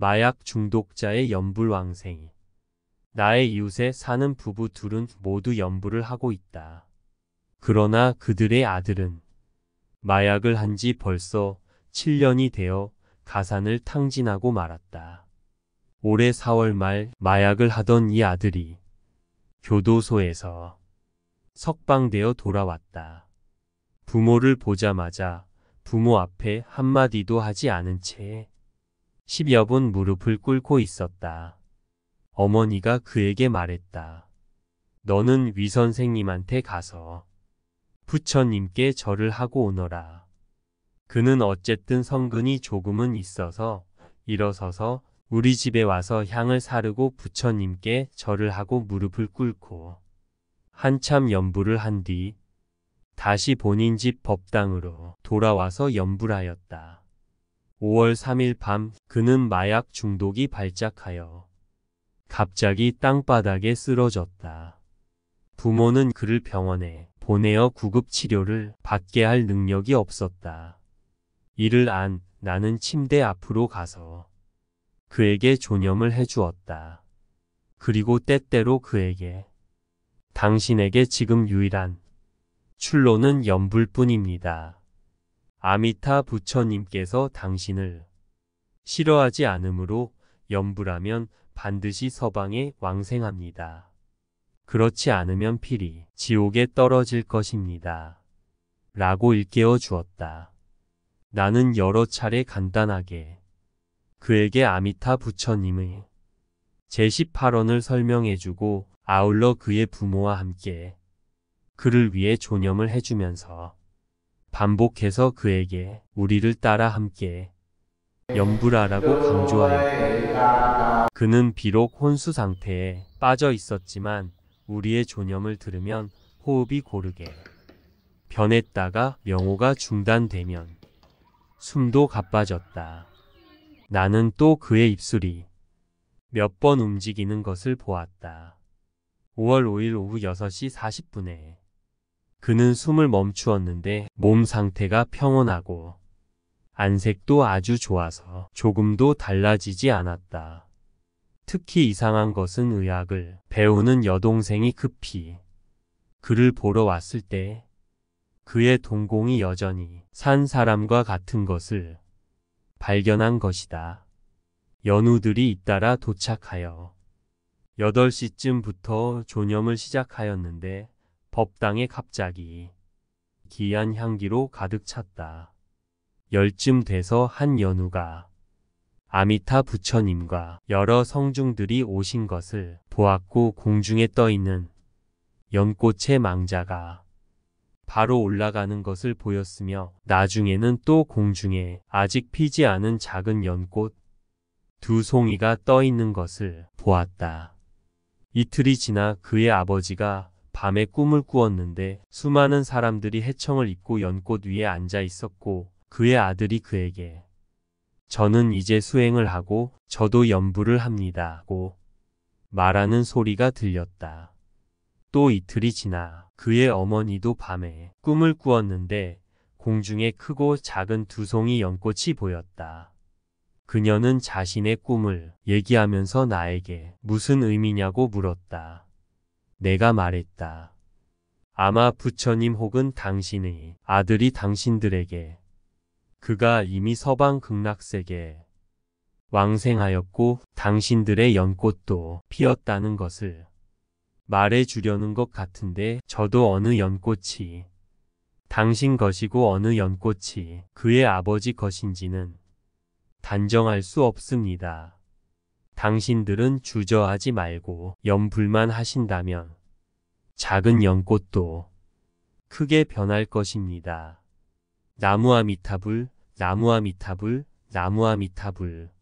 마약 중독자의 연불왕생이 나의 이웃에 사는 부부 둘은 모두 연불을 하고 있다. 그러나 그들의 아들은 마약을 한 지 벌써 7년이 되어 가산을 탕진하고 말았다. 올해 4월 말 마약을 하던 이 아들이 교도소에서 석방되어 돌아왔다. 부모를 보자마자 부모 앞에 한마디도 하지 않은 채 십여분 무릎을 꿇고 있었다. 어머니가 그에게 말했다. 너는 위 선생님한테 가서 부처님께 절을 하고 오너라. 그는 어쨌든 성근이 조금은 있어서 일어서서 우리 집에 와서 향을 사르고 부처님께 절을 하고 무릎을 꿇고 한참 연부를 한뒤 다시 본인 집 법당으로 돌아와서 연불하였다. 5월 3일 밤 그는 마약 중독이 발작하여 갑자기 땅바닥에 쓰러졌다. 부모는 그를 병원에 보내어 구급치료를 받게 할 능력이 없었다. 이를 안 나는 침대 앞으로 가서 그에게 존념을 해주었다. 그리고 때때로 그에게 당신에게 지금 유일한 출로는 염불뿐입니다 아미타 부처님께서 당신을 싫어하지 않으므로 염불하면 반드시 서방에 왕생합니다. 그렇지 않으면 필히 지옥에 떨어질 것입니다. 라고 일깨워 주었다. 나는 여러 차례 간단하게 그에게 아미타 부처님의 제18원을 설명해주고 아울러 그의 부모와 함께 그를 위해 존념을 해주면서 반복해서 그에게 우리를 따라 함께 염불하라고 강조하였고 그는 비록 혼수 상태에 빠져 있었지만 우리의 존념을 들으면 호흡이 고르게 변했다가 명호가 중단되면 숨도 가빠졌다. 나는 또 그의 입술이 몇 번 움직이는 것을 보았다. 5월 5일 오후 6시 40분에 그는 숨을 멈추었는데 몸 상태가 평온하고 안색도 아주 좋아서 조금도 달라지지 않았다. 특히 이상한 것은 의학을 배우는 여동생이 급히 그를 보러 왔을 때 그의 동공이 여전히 산 사람과 같은 것을 발견한 것이다. 연우들이 잇따라 도착하여 8시쯤부터 조념을 시작하였는데 법당에 갑자기 기이한 향기로 가득 찼다. 열쯤 돼서 한 연우가 아미타 부처님과 여러 성중들이 오신 것을 보았고 공중에 떠있는 연꽃의 망자가 바로 올라가는 것을 보였으며 나중에는 또 공중에 아직 피지 않은 작은 연꽃 두 송이가 떠있는 것을 보았다. 이틀이 지나 그의 아버지가 밤에 꿈을 꾸었는데 수많은 사람들이 해청을 입고 연꽃 위에 앉아 있었고 그의 아들이 그에게 저는 이제 수행을 하고 저도 연부를 합니다 고 말하는 소리가 들렸다. 또 이틀이 지나 그의 어머니도 밤에 꿈을 꾸었는데 공중에 크고 작은 두 송이 연꽃이 보였다. 그녀는 자신의 꿈을 얘기하면서 나에게 무슨 의미냐고 물었다. 내가 말했다. 아마 부처님 혹은 당신의 아들이 당신들에게 그가 이미 서방 극락세계 왕생하였고 당신들의 연꽃도 피었다는 것을 말해주려는 것 같은데 저도 어느 연꽃이 당신 것이고 어느 연꽃이 그의 아버지 것인지는 단정할 수 없습니다. 당신들은 주저하지 말고 염불만 하신다면 작은 연꽃도 크게 변할 것입니다. 나무아미타불, 나무아미타불, 나무아미타불.